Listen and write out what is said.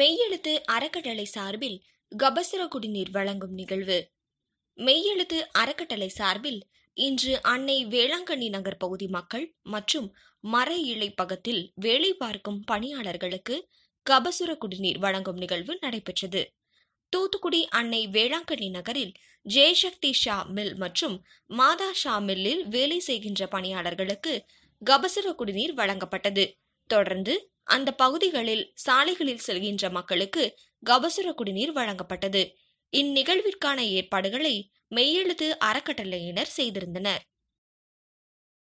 மெய்யெழுத்து அறக்கட்டளை சார்பில் கபசுர குடிநீர் வழங்கும் நிகழ்வு மெய்யெழுத்து அறக்கட்டளை சார்பில் இன்று அன்னை வேளாங்கண்ணி நகர் பகுதி மக்கள் மற்றும் மர பகத்தில் வேலை பார்க்கும் பணியாளர்களுக்கு கபசுர குடிநீர் வழங்கும் நிகழ்வு நடைபெற்றது தூத்துக்குடி அன்னை வேளாங்கண்ணி நகரில் ஜெயசக்தி ஷா மில் மற்றும் மாதா ஷா மில்லில் வேலை செய்கின்ற பணியாளர்களுக்கு கபசுர குடிநீர் வழங்கப்பட்டது தொடர்ந்து அந்த பகுதிகளில் சாலைகளில் செல்கின்ற மக்களுக்கு கபசுர குடிநீர் வழங்கப்பட்டது இந்நிகழ்விற்கான ஏற்பாடுகளை மெய்யெழுத்து அறக்கட்டளையினர் செய்திருந்தனர்